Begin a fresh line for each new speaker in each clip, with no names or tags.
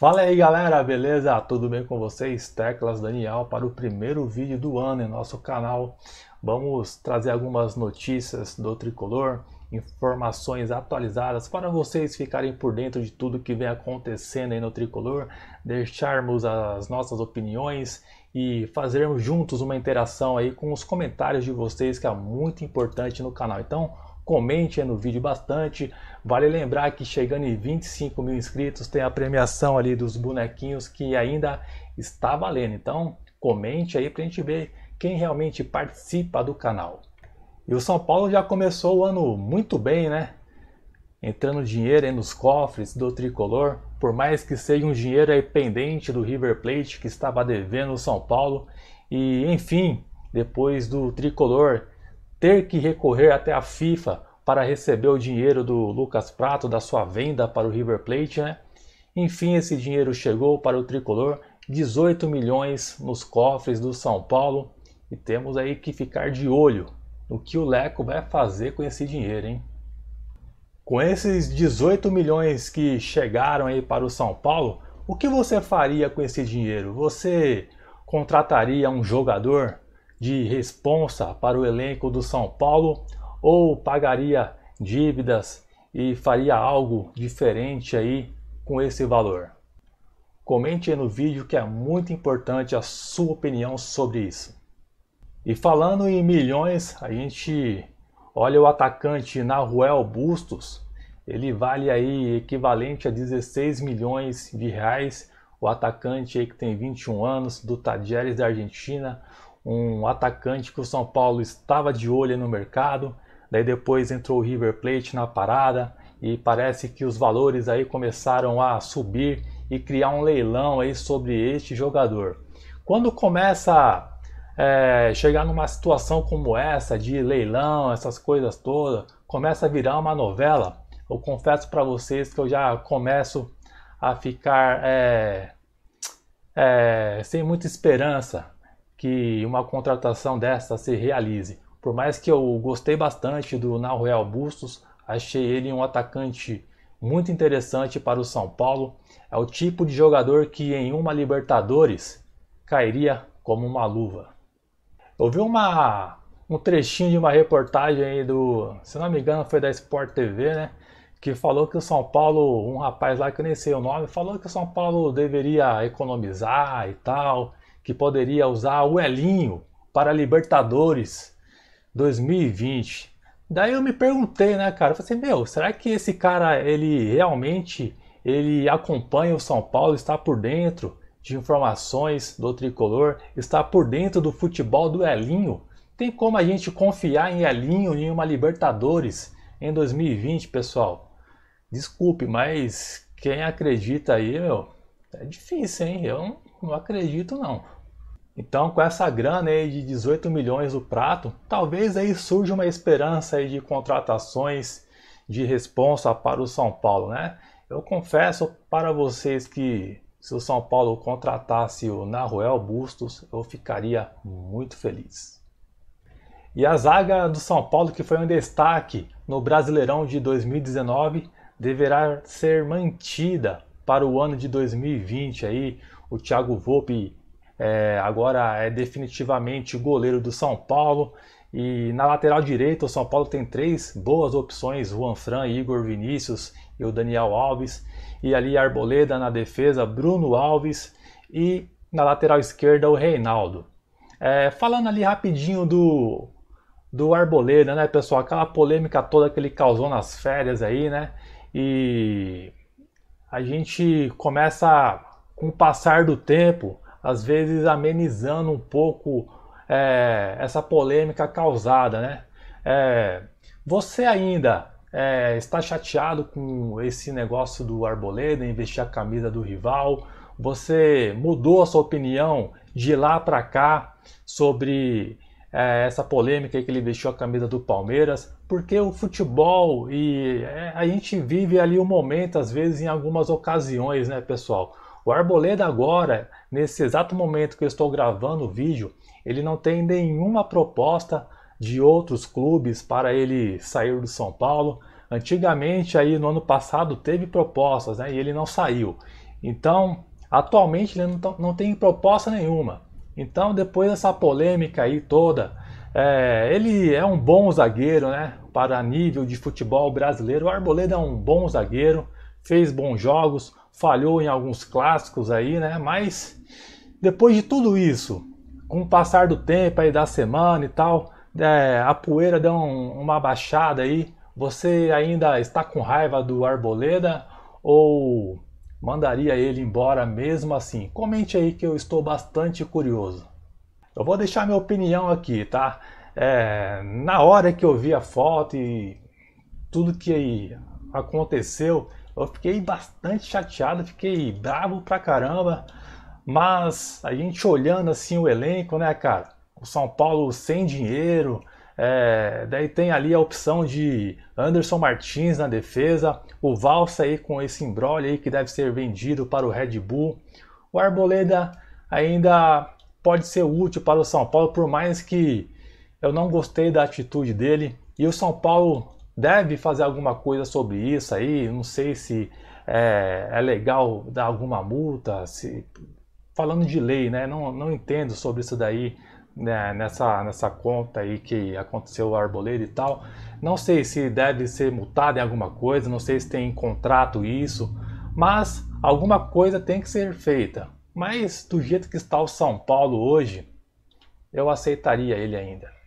Fala aí galera, beleza? Tudo bem com vocês? Teclas Daniel para o primeiro vídeo do ano em nosso canal. Vamos trazer algumas notícias do tricolor, informações atualizadas para vocês ficarem por dentro de tudo que vem acontecendo aí no tricolor, deixarmos as nossas opiniões e fazermos juntos uma interação aí com os comentários de vocês que é muito importante no canal. Então, comente no vídeo bastante. Vale lembrar que chegando em 25 mil inscritos tem a premiação ali dos bonequinhos que ainda está valendo. Então comente aí para a gente ver quem realmente participa do canal. E o São Paulo já começou o ano muito bem, né? Entrando dinheiro aí nos cofres do tricolor, por mais que seja um dinheiro aí pendente do River Plate que estava devendo o São Paulo. E enfim, depois do tricolor ter que recorrer até a FIFA para receber o dinheiro do Lucas Prato da sua venda para o River Plate, né? Enfim, esse dinheiro chegou para o tricolor, 18 milhões nos cofres do São Paulo, e temos aí que ficar de olho no que o Leco vai fazer com esse dinheiro, hein? Com esses 18 milhões que chegaram aí para o São Paulo, o que você faria com esse dinheiro? Você contrataria um jogador? de responsa para o elenco do São Paulo ou pagaria dívidas e faria algo diferente aí com esse valor? Comente aí no vídeo que é muito importante a sua opinião sobre isso. E falando em milhões, a gente olha o atacante Naruel Bustos, ele vale aí equivalente a 16 milhões de reais. O atacante aí que tem 21 anos, do Tajeres da Argentina, um atacante que o São Paulo estava de olho no mercado. Daí depois entrou o River Plate na parada e parece que os valores aí começaram a subir e criar um leilão aí sobre este jogador. Quando começa é, chegar numa situação como essa de leilão, essas coisas todas, começa a virar uma novela. Eu confesso para vocês que eu já começo a ficar é, é, sem muita esperança que uma contratação dessa se realize. Por mais que eu gostei bastante do Nahuel Bustos, achei ele um atacante muito interessante para o São Paulo. É o tipo de jogador que em uma Libertadores cairia como uma luva. Eu vi uma, um trechinho de uma reportagem aí do, se não me engano, foi da Sport TV, né? Que falou que o São Paulo, um rapaz lá que eu nem sei o nome, falou que o São Paulo deveria economizar e tal, que poderia usar o Elinho para Libertadores 2020. Daí eu me perguntei, né, cara? Eu falei assim, meu, será que esse cara, ele realmente, ele acompanha o São Paulo, está por dentro de informações do Tricolor, está por dentro do futebol do Elinho? Tem como a gente confiar em Elinho em uma Libertadores em 2020, pessoal? Desculpe, mas quem acredita aí, meu, é difícil, hein? Eu não não acredito não. Então, com essa grana aí de 18 milhões do prato, talvez aí surja uma esperança aí de contratações de responsa para o São Paulo, né? Eu confesso para vocês que se o São Paulo contratasse o Naruel Bustos, eu ficaria muito feliz. E a zaga do São Paulo, que foi um destaque no Brasileirão de 2019, deverá ser mantida para o ano de 2020 aí. O Thiago Volpe é, agora é definitivamente goleiro do São Paulo. E na lateral direita, o São Paulo tem três boas opções: Juan Fran, Igor Vinícius e o Daniel Alves. E ali Arboleda na defesa, Bruno Alves e na lateral esquerda o Reinaldo. É, falando ali rapidinho do, do Arboleda, né, pessoal? Aquela polêmica toda que ele causou nas férias aí, né? E a gente começa com o passar do tempo, às vezes amenizando um pouco é, essa polêmica causada, né? É, você ainda é, está chateado com esse negócio do Arboleda investir a camisa do rival? Você mudou a sua opinião de lá para cá sobre é, essa polêmica que ele vestiu a camisa do Palmeiras? Porque o futebol e é, a gente vive ali o um momento, às vezes, em algumas ocasiões, né, pessoal? O Arboleda agora, nesse exato momento que eu estou gravando o vídeo, ele não tem nenhuma proposta de outros clubes para ele sair do São Paulo. Antigamente, aí no ano passado, teve propostas né, e ele não saiu. Então, atualmente ele não, não tem proposta nenhuma. Então, depois dessa polêmica aí toda, é, ele é um bom zagueiro, né? Para nível de futebol brasileiro, o Arboleda é um bom zagueiro fez bons jogos, falhou em alguns clássicos aí, né? Mas depois de tudo isso, com o passar do tempo aí da semana e tal, é, a poeira deu um, uma baixada aí. Você ainda está com raiva do Arboleda ou mandaria ele embora mesmo assim? Comente aí que eu estou bastante curioso. Eu vou deixar minha opinião aqui, tá? É, na hora que eu vi a foto e tudo que aconteceu, eu fiquei bastante chateado, fiquei bravo pra caramba. Mas a gente olhando assim o elenco, né, cara? O São Paulo sem dinheiro. É, daí tem ali a opção de Anderson Martins na defesa, o Valsa aí com esse embrolho aí que deve ser vendido para o Red Bull. O Arboleda ainda pode ser útil para o São Paulo, por mais que eu não gostei da atitude dele. E o São Paulo deve fazer alguma coisa sobre isso aí. Não sei se é, é legal dar alguma multa. Se... Falando de lei, né? Não, não entendo sobre isso daí né, nessa, nessa conta aí que aconteceu o Arboleda e tal. Não sei se deve ser multado em alguma coisa, não sei se tem contrato isso, mas alguma coisa tem que ser feita. Mas do jeito que está o São Paulo hoje, eu aceitaria ele ainda.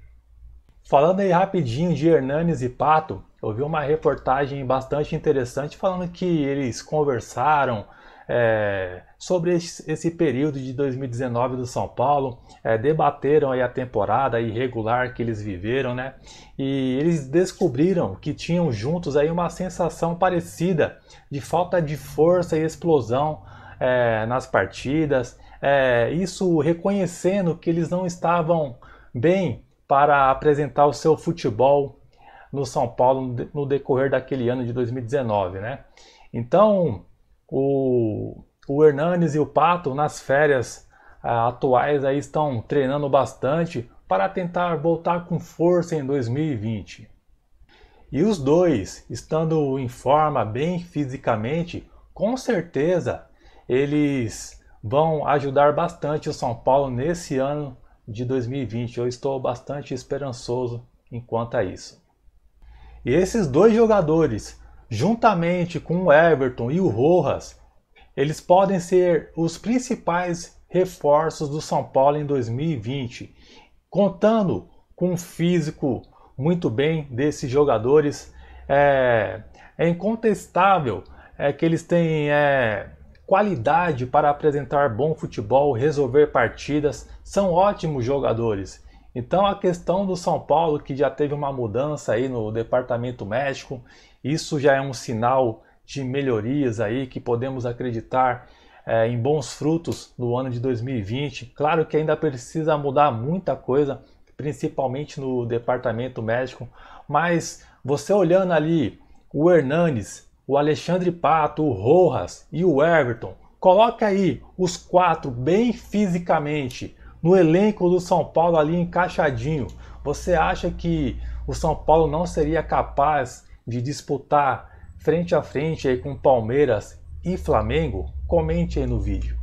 Falando aí rapidinho de Hernanes e Pato, eu vi uma reportagem bastante interessante falando que eles conversaram é, sobre esse período de 2019 do São Paulo, é, debateram aí a temporada irregular que eles viveram, né? E eles descobriram que tinham juntos aí uma sensação parecida de falta de força e explosão é, nas partidas, é, isso reconhecendo que eles não estavam bem para apresentar o seu futebol no São Paulo no decorrer daquele ano de 2019, né? Então, o, o Hernanes e o Pato, nas férias ah, atuais, aí estão treinando bastante para tentar voltar com força em 2020. E os dois, estando em forma bem fisicamente, com certeza eles vão ajudar bastante o São Paulo nesse ano de 2020. Eu estou bastante esperançoso enquanto a isso. E esses dois jogadores, juntamente com o Everton e o Rojas, eles podem ser os principais reforços do São Paulo em 2020, contando com um físico muito bem desses jogadores. É, é incontestável é que eles têm é, qualidade para apresentar bom futebol, resolver partidas, são ótimos jogadores. Então a questão do São Paulo, que já teve uma mudança aí no departamento médico, isso já é um sinal de melhorias aí que podemos acreditar é, em bons frutos no ano de 2020. Claro que ainda precisa mudar muita coisa, principalmente no departamento médico, mas você olhando ali o Hernanes, o Alexandre Pato, o Rojas e o Everton. Coloca aí os quatro bem fisicamente no elenco do São Paulo ali encaixadinho. Você acha que o São Paulo não seria capaz de disputar frente a frente aí com Palmeiras e Flamengo? Comente aí no vídeo.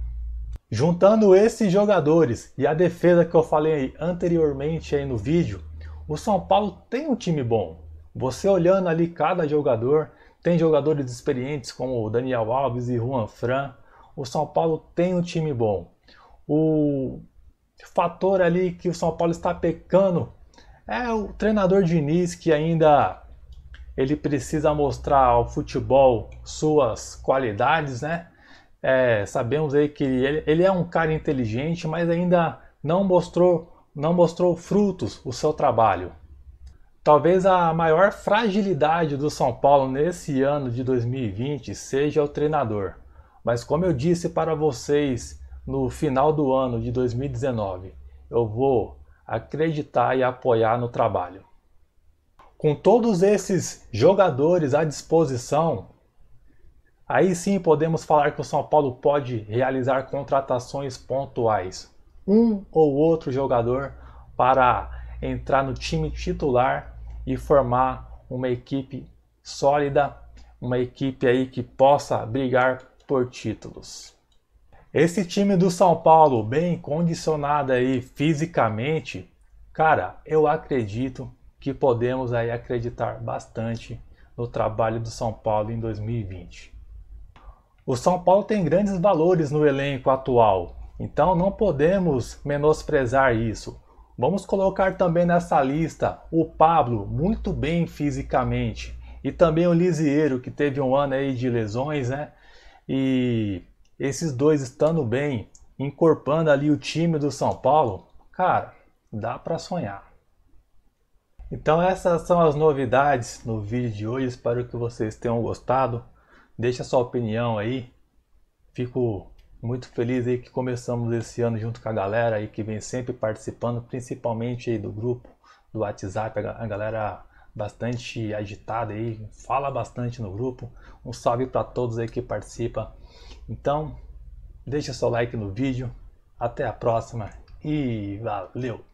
Juntando esses jogadores e a defesa que eu falei anteriormente aí no vídeo, o São Paulo tem um time bom. Você olhando ali cada jogador, tem jogadores experientes como Daniel Alves e Juan Fran. O São Paulo tem um time bom. O fator ali que o São Paulo está pecando é o treinador Diniz que ainda ele precisa mostrar ao futebol suas qualidades, né? É, sabemos aí que ele, ele é um cara inteligente, mas ainda não mostrou não mostrou frutos o seu trabalho. Talvez a maior fragilidade do São Paulo nesse ano de 2020 seja o treinador. Mas como eu disse para vocês no final do ano de 2019, eu vou acreditar e apoiar no trabalho. Com todos esses jogadores à disposição, aí sim podemos falar que o São Paulo pode realizar contratações pontuais. Um ou outro jogador para entrar no time titular e formar uma equipe sólida, uma equipe aí que possa brigar por títulos. Esse time do São Paulo, bem condicionado aí fisicamente, cara, eu acredito que podemos aí acreditar bastante no trabalho do São Paulo em 2020. O São Paulo tem grandes valores no elenco atual, então não podemos menosprezar isso. Vamos colocar também nessa lista o Pablo, muito bem fisicamente, e também o Lisieiro, que teve um ano aí de lesões, né? E esses dois estando bem, incorporando ali o time do São Paulo, cara, dá para sonhar. Então essas são as novidades no vídeo de hoje, espero que vocês tenham gostado. Deixa sua opinião aí. Fico muito feliz aí que começamos esse ano junto com a galera aí que vem sempre participando, principalmente aí do grupo do WhatsApp, a galera bastante agitada aí, fala bastante no grupo. Um salve para todos aí que participa. Então, deixa seu like no vídeo. Até a próxima e valeu.